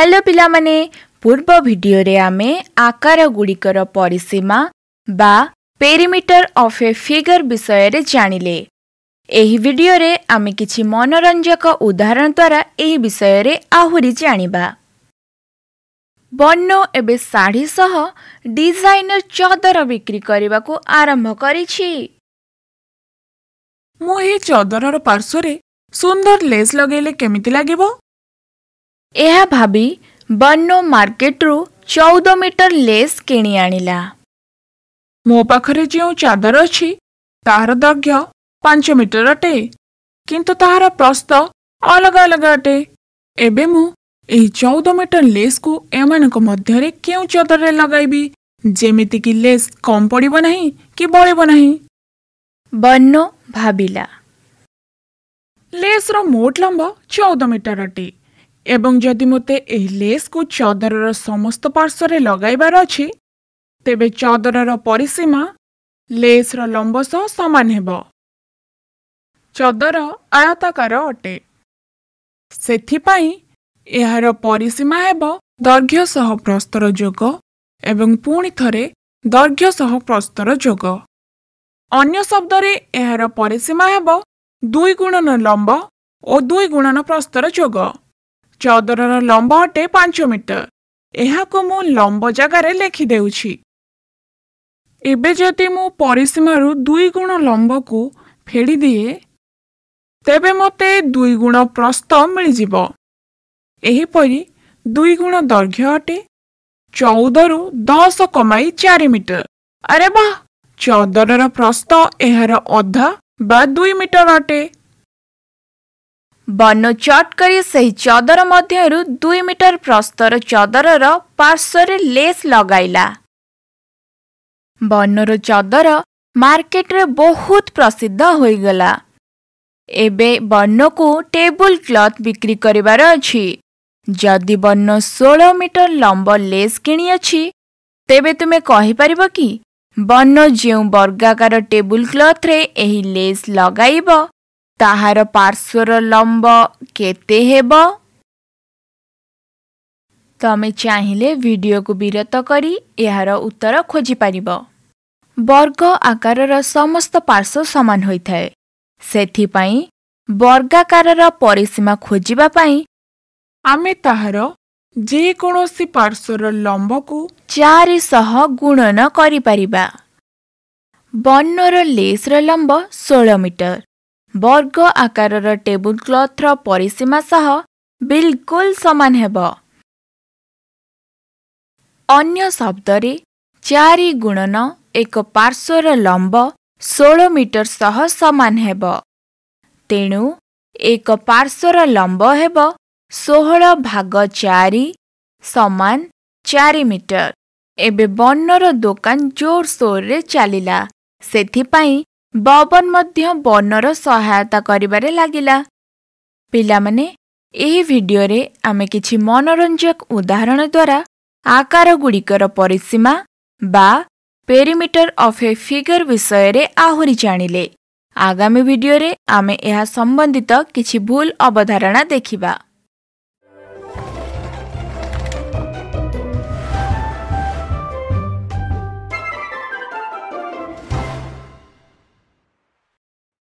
Hello ପିଲାମାନେ ପୂର୍ବ ଭିଡ଼ିଓରେ ଆମେ ଆକାରଗୁଡ଼ିକର ପରିସୀମା ବା ପେରିମିଟର ଅଫ୍ ଏ ଫିଗର ବିଷୟରେ ଜାଣିଲେ ଏହି ଭିଡ଼ିଓରେ ଆମେ କିଛି ମନୋରଞ୍ଜକ ଉଦାହରଣ ଦ୍ୱାରା ଏହି ବିଷୟରେ ଆହୁରି ଜାଣିବା ବର୍ଣ୍ଣ ଏବେ ଶାଢ଼ୀ ସହ ଡିଜାଇନର ଚଦର ବିକ୍ରି କରିବାକୁ ଆରମ୍ଭ କରିଛି ମୁଁ ଏହି ଚଦରର ପାର୍ଶ୍ୱରେ ସୁନ୍ଦର ଲେସ୍ ଲଗେଇଲେ କେମିତି ଲାଗିବ ଏହା ଭାବି ବର୍ଣ୍ଣୋ ମାର୍କେଟରୁ ଚଉଦ ମିଟର ଲେସ୍ କିଣି ଆଣିଲା ମୋ ପାଖରେ ଯେଉଁ ଚାଦର ଅଛି ତାହାର ଦୈର୍ଘ୍ୟ ପାଞ୍ଚ ମିଟର ଅଟେ କିନ୍ତୁ ତାହାର ପ୍ରସ୍ତ ଅଲଗା ଅଲଗା ଅଟେ ଏବେ ମୁଁ ଏହି ଚଉଦ ମିଟର ଲେସ୍କୁ ଏମାନଙ୍କ ମଧ୍ୟରେ କେଉଁ ଚାଦରରେ ଲଗାଇବି ଯେମିତିକି ଲେସ୍ କମ୍ ପଡ଼ିବ ନାହିଁ କି ବଳିବ ନାହିଁ ବର୍ଣ୍ଣୋ ଭାବିଲା ଲେସ୍ର ମୋଟ ଲମ୍ବ ଚଉଦ ମିଟର ଅଟେ ଏବଂ ଯଦି ମୋତେ ଏହି ଲେସ୍କୁ ଚଦରର ସମସ୍ତ ପାର୍ଶ୍ୱରେ ଲଗାଇବାର ଅଛି ତେବେ ଚଦରର ପରିସୀମା ଲେସ୍ର ଲମ୍ବ ସହ ସମାନ ହେବ ଚଦର ଆୟତାକାର ଅଟେ ସେଥିପାଇଁ ଏହାର ପରିସୀମା ହେବ ଦୈର୍ଘ୍ୟ ସହ ପ୍ରସ୍ତର ଯୋଗ ଏବଂ ପୁଣି ଥରେ ଦୈର୍ଘ୍ୟ ସହ ପ୍ରସ୍ତର ଯୋଗ ଅନ୍ୟ ଶବ୍ଦରେ ଏହାର ପରିସୀମା ହେବ ଦୁଇ ଗୁଣନ ଲମ୍ବ ଓ ଦୁଇ ଗୁଣନ ପ୍ରସ୍ତର ଯୋଗ ଚଦରର ଲମ୍ବ ଅଟେ ପାଞ୍ଚ ମିଟର ଏହାକୁ ମୁଁ ଲମ୍ବ ଜାଗାରେ ଲେଖିଦେଉଛି ଏବେ ଯଦି ମୁଁ ପରିସୀମାରୁ ଦୁଇ ଗୁଣ ଲମ୍ବକୁ ଫେଡ଼ିଦିଏ ତେବେ ମୋତେ ଦୁଇ ଗୁଣ ପ୍ରସ୍ତ ମିଳିଯିବ ଏହିପରି ଦୁଇ ଗୁଣ ଦୈର୍ଘ୍ୟ ଅଟେ ଚଉଦରୁ ଦଶ କମାଇ ଚାରି ମିଟର ଆରେ ବା ଚଦରର ପ୍ରସ୍ତ ଏହାର ଅଧା ବା ଦୁଇ ମିଟର ଅଟେ বর্ণ চট করে সেই চদর মধ্যরু দুই মিটর প্রস্তর চদরর পার্শ্বরে লেস লগাইলা বর্ণর চদর মার্কেটরে বহুত প্রসিদ্ধ হয়েগলা এবে বর্ণকু টেবুল ক্লথ বিক্রি করিবার অছি ଯଦି ବର୍ଣ୍ଣ ଷୋହଳ ମିଟର ଲମ୍ବ ଲେସ୍ କିଣିଅଛି ତେବେ ତୁମେ କହିପାରିବ କି ବର୍ଣ୍ଣ ଯେଉଁ ବର୍ଗାକାର ଟେବୁଲ କ୍ଲଥ୍ରେ ଏହି ଲେସ୍ ଲଗାଇବ ତାହାର ପାର୍ଶ୍ୱର ଲମ୍ବ କେତେ ହେବ ତମେ ଚାହିଁଲେ ଭିଡ଼ିଓକୁ ବିରତ କରି ଏହାର ଉତ୍ତର ଖୋଜିପାରିବ ବର୍ଗ ଆକାରର ସମସ୍ତ ପାର୍ଶ୍ୱ ସମାନ ହୋଇଥାଏ ସେଥିପାଇଁ ବର୍ଗାକାରର ପରିସୀମା ଖୋଜିବା ପାଇଁ ଆମେ ତାହାର ଯେକୌଣସି ପାର୍ଶ୍ୱର ଲମ୍ବକୁ ଚାରିଶହ ଗୁଣନ କରିପାରିବା ବର୍ଣ୍ଣର ଲେସ୍ର ଲମ୍ବ ଷୋହଳ ମିଟର वर्ग आकार र टेबुल क्लथ्र परिसीमास बेलकुल समान हे अन्य शब्दले चारि एक पर्श्वर लम्ब मीटर सह समान हे तश्वर लंब हे षो भाग चारि समान 4 मीटर। चारिटर ए बर्ण र चालिला। सेथि चललाइ ବବନ ମଧ୍ୟ ବନର ସହାୟତା କରିବାରେ ଲାଗିଲା ପିଲାମାନେ ଏହି ଭିଡ଼ିଓରେ ଆମେ କିଛି ମନୋରଞ୍ଜକ ଉଦାହରଣ ଦ୍ୱାରା ଆକାରଗୁଡ଼ିକର ପରିସୀମା ବା ପେରିମିଟର ଅଫ୍ ଏ ଫିଗର ବିଷୟରେ ଆହୁରି ଜାଣିଲେ ଆଗାମୀ ଭିଡ଼ିଓରେ ଆମେ ଏହା ସମ୍ବନ୍ଧିତ କିଛି ଭୁଲ ଅବଧାରଣା ଦେଖିବା